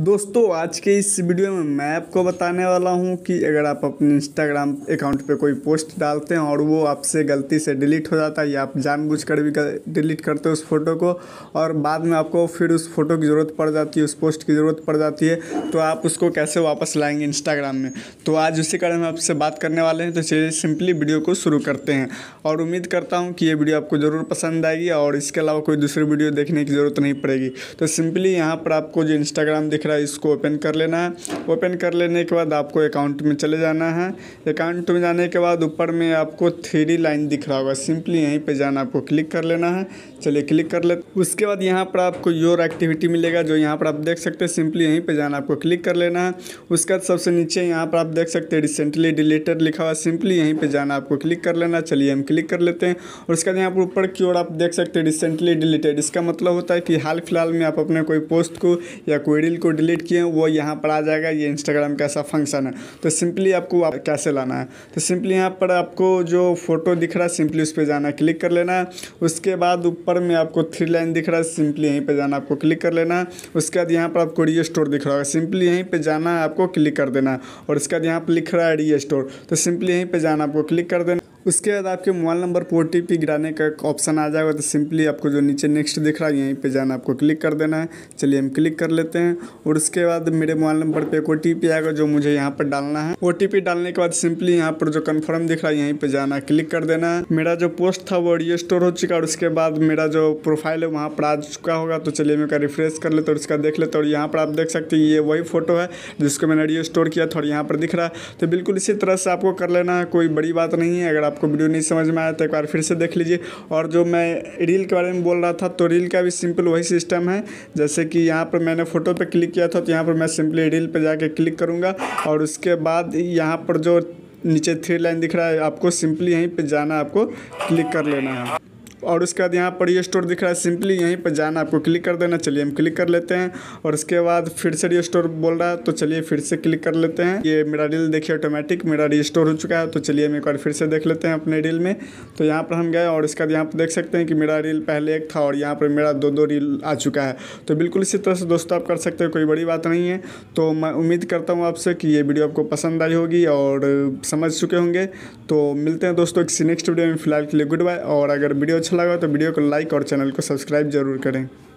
दोस्तों आज के इस वीडियो में मैं आपको बताने वाला हूं कि अगर आप अपने इंस्टाग्राम अकाउंट पे कोई पोस्ट डालते हैं और वो आपसे गलती से डिलीट हो जाता है या आप जानबूझकर भी डिलीट करते हो उस फोटो को और बाद में आपको फिर उस फोटो की ज़रूरत पड़ जाती है उस पोस्ट की ज़रूरत पड़ जाती है तो आप उसको कैसे वापस लाएँगे इंस्टाग्राम में तो आज उसी कारण हम आपसे बात करने वाले हैं तो चलिए सिंपली वीडियो को शुरू करते हैं और उम्मीद करता हूँ कि ये वीडियो आपको ज़रूर पसंद आएगी और इसके अलावा कोई दूसरी वीडियो देखने की ज़रूरत नहीं पड़ेगी तो सिंपली यहाँ पर आपको जो इंस्टाग्राम देख दिख रहा है इसको ओपन कर लेना है ओपन कर लेने के बाद आपको अकाउंट में चले जाना है अकाउंट में जाने के बाद ऊपर में आपको थ्री लाइन दिख रहा होगा सिंपली यहीं पर जाना आपको क्लिक कर लेना है चलिए क्लिक कर ले उसके बाद यहाँ पर आपको योर एक्टिविटी मिलेगा जो यहाँ पर आप देख सकते हैं सिंपली यहीं पर जाना आपको क्लिक कर लेना है उसके बाद सबसे नीचे यहाँ पर आप देख सकते हैं रिसेंटली डिलीटेड लिखा हुआ सिंपली यहीं पर जाना आपको क्लिक कर लेना चलिए हम क्लिक कर लेते हैं और उसके बाद यहाँ पर ऊपर की ओर आप देख सकते हैं रिसेंटली डिलीटेड इसका मतलब होता है कि हाल फिलहाल में आप अपने कोई पोस्ट को या कोई रील को डिलीट किए हैं वो यहाँ पर आ जाएगा ये इंस्टाग्राम का ऐसा फंक्शन है तो सिंपली आपको आप कैसे लाना है तो सिंपली यहाँ पर आपको जो फ़ोटो दिख रहा है सिंपली उस पर जाना है क्लिक कर लेना है उसके बाद ऊपर में आपको थ्री लाइन दिख रहा है सिंपली यहीं पर जाना आपको क्लिक कर लेना है उसके बाद यहाँ पर आपको री स्टोर दिख रहा होगा सिंपली यहीं पर जाना है आपको क्लिक कर देना और उसके बाद यहाँ पर लिख रहा है री स्टोर तो सिंपली यहीं पर जाना आपको क्लिक कर देना उसके बाद आपके मोबाइल नंबर पर ओ टी गिराने का ऑप्शन आ जाएगा तो सिंपली आपको जो नीचे नेक्स्ट दिख रहा है यहीं पे जाना आपको क्लिक कर देना है चलिए हम क्लिक कर लेते हैं और उसके बाद मेरे मोबाइल नंबर पर एक ओ आएगा जो मुझे यहाँ पर डालना है ओ डालने के बाद सिंपली यहाँ पर जो कन्फर्म दिख रहा है यहीं पर जाना क्लिक कर देना है मेरा जो पोस्ट था वो ऑडियो स्टोर हो चुका और उसके बाद मेरा जो प्रोफाइल है वहाँ पर आ चुका होगा तो चलिए मैं रिफ्रेश कर लेते और उसका देख लेते और यहाँ पर आप देख सकते हैं ये वही फ़ोटो है जिसको मैंने रियो स्टोर किया था और यहाँ पर दिख रहा है तो बिल्कुल इसी तरह से आपको कर लेना है कोई बड़ी बात नहीं है अगर आप आपको वीडियो नहीं समझ में आया तो एक बार फिर से देख लीजिए और जो मैं रील के बारे में बोल रहा था तो रील का भी सिंपल वही सिस्टम है जैसे कि यहाँ पर मैंने फ़ोटो पर क्लिक किया था तो यहाँ पर मैं सिंपली रील पर जाके क्लिक करूँगा और उसके बाद यहाँ पर जो नीचे थ्री लाइन दिख रहा है आपको सिंपली यहीं पर जाना आपको क्लिक कर लेना है और उसके बाद यहाँ पर ये स्टोर दिख रहा है सिंपली यहीं पर जाना आपको क्लिक कर देना चलिए हम क्लिक कर लेते हैं और उसके बाद फिर से स्टोर बोल रहा है तो चलिए फिर से क्लिक कर लेते हैं ये मेरा रील देखिए ऑटोमेटिक मेरा स्टोर हो चुका है तो चलिए हम एक बार फिर से देख लेते हैं अपने रील में तो यहाँ पर हम गए और उसके बाद यहाँ पर देख सकते हैं कि मेरा रील पहले एक था और यहाँ पर मेरा दो दो रील आ चुका है तो बिल्कुल इसी तरह से दोस्तों आप कर सकते हैं कोई बड़ी बात नहीं है तो मैं उम्मीद करता हूँ आपसे कि ये वीडियो आपको पसंद आई होगी और समझ चुके होंगे तो मिलते हैं दोस्तों किसी नेक्स्ट वीडियो में फिलहाल के लिए गुड बाय और अगर वीडियो अच्छा अच्छा लगा तो वीडियो को लाइक और चैनल को सब्सक्राइब जरूर करें